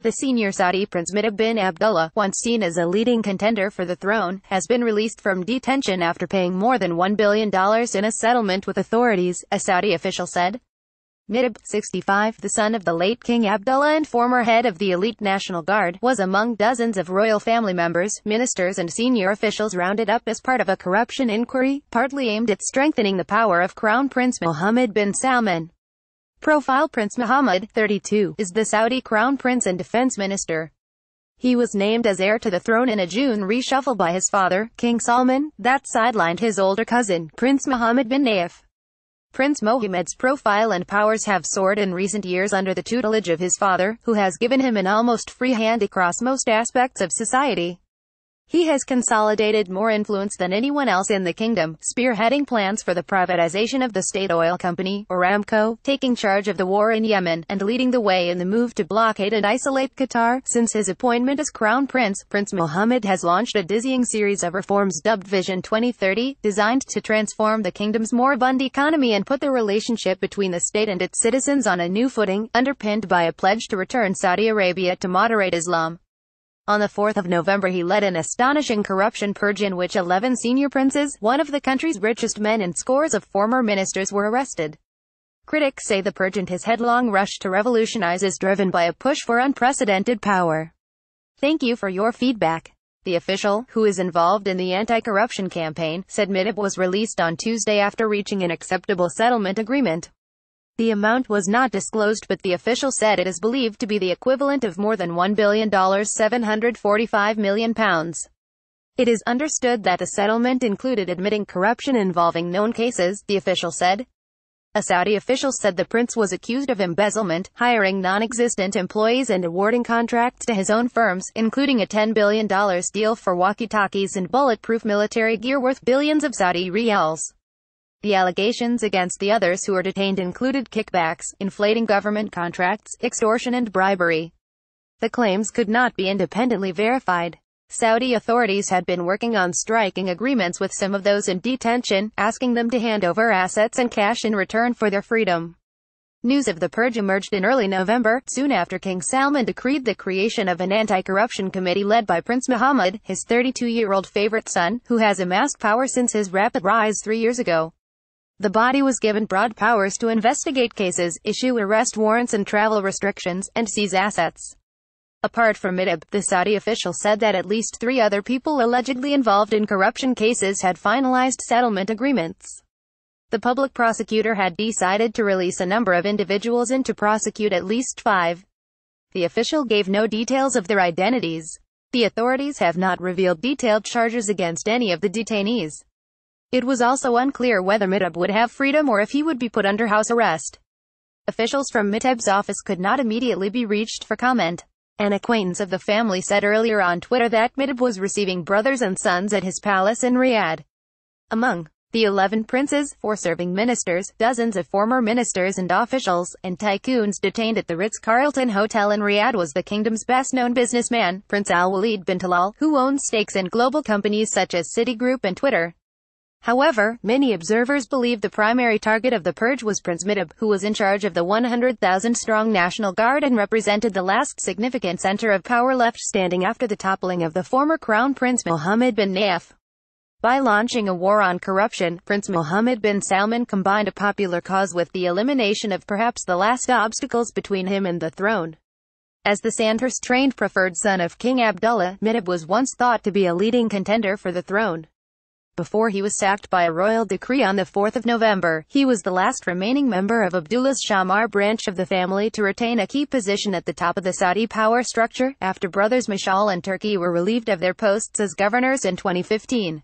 The senior Saudi prince Mitab bin Abdullah, once seen as a leading contender for the throne, has been released from detention after paying more than $1 billion in a settlement with authorities, a Saudi official said. Mitab, 65, the son of the late King Abdullah and former head of the elite National Guard, was among dozens of royal family members, ministers and senior officials rounded up as part of a corruption inquiry, partly aimed at strengthening the power of Crown Prince Mohammed bin Salman. Profile Prince Mohammed, 32, is the Saudi crown prince and defense minister. He was named as heir to the throne in a June reshuffle by his father, King Salman, that sidelined his older cousin, Prince Mohammed bin Nayef. Prince Mohammed's profile and powers have soared in recent years under the tutelage of his father, who has given him an almost free hand across most aspects of society. He has consolidated more influence than anyone else in the kingdom, spearheading plans for the privatization of the state oil company, Aramco, taking charge of the war in Yemen, and leading the way in the move to blockade and isolate Qatar. Since his appointment as crown prince, Prince Mohammed has launched a dizzying series of reforms dubbed Vision 2030, designed to transform the kingdom's moribund economy and put the relationship between the state and its citizens on a new footing, underpinned by a pledge to return Saudi Arabia to moderate Islam. On the 4th of November he led an astonishing corruption purge in which 11 senior princes, one of the country's richest men and scores of former ministers were arrested. Critics say the purge and his headlong rush to revolutionize is driven by a push for unprecedented power. Thank you for your feedback. The official, who is involved in the anti-corruption campaign, said Midib was released on Tuesday after reaching an acceptable settlement agreement. The amount was not disclosed but the official said it is believed to be the equivalent of more than $1 billion 745 million pounds. It is understood that the settlement included admitting corruption involving known cases, the official said. A Saudi official said the prince was accused of embezzlement, hiring non-existent employees and awarding contracts to his own firms, including a $10 billion deal for walkie-talkies and bulletproof military gear worth billions of Saudi rials. The allegations against the others who are detained included kickbacks, inflating government contracts, extortion and bribery. The claims could not be independently verified. Saudi authorities had been working on striking agreements with some of those in detention, asking them to hand over assets and cash in return for their freedom. News of the purge emerged in early November, soon after King Salman decreed the creation of an anti-corruption committee led by Prince Mohammed, his 32-year-old favorite son, who has amassed power since his rapid rise three years ago. The body was given broad powers to investigate cases, issue arrest warrants and travel restrictions, and seize assets. Apart from Midib, the Saudi official said that at least three other people allegedly involved in corruption cases had finalized settlement agreements. The public prosecutor had decided to release a number of individuals and to prosecute at least five. The official gave no details of their identities. The authorities have not revealed detailed charges against any of the detainees. It was also unclear whether Mitab would have freedom or if he would be put under house arrest. Officials from Mitab's office could not immediately be reached for comment. An acquaintance of the family said earlier on Twitter that Mitab was receiving brothers and sons at his palace in Riyadh. Among the 11 princes, four serving ministers, dozens of former ministers and officials, and tycoons detained at the Ritz-Carlton Hotel in Riyadh was the kingdom's best-known businessman, Prince Al-Walid bin Talal, who owns stakes in global companies such as Citigroup and Twitter. However, many observers believe the primary target of the purge was Prince Mitab, who was in charge of the 100,000-strong National Guard and represented the last significant center of power left standing after the toppling of the former Crown Prince Mohammed bin Nayef. By launching a war on corruption, Prince Mohammed bin Salman combined a popular cause with the elimination of perhaps the last obstacles between him and the throne. As the Sandhurst-trained preferred son of King Abdullah, Mitab was once thought to be a leading contender for the throne. Before he was sacked by a royal decree on 4 November, he was the last remaining member of Abdullah's Shammar branch of the family to retain a key position at the top of the Saudi power structure, after brothers Mashal and Turkey were relieved of their posts as governors in 2015.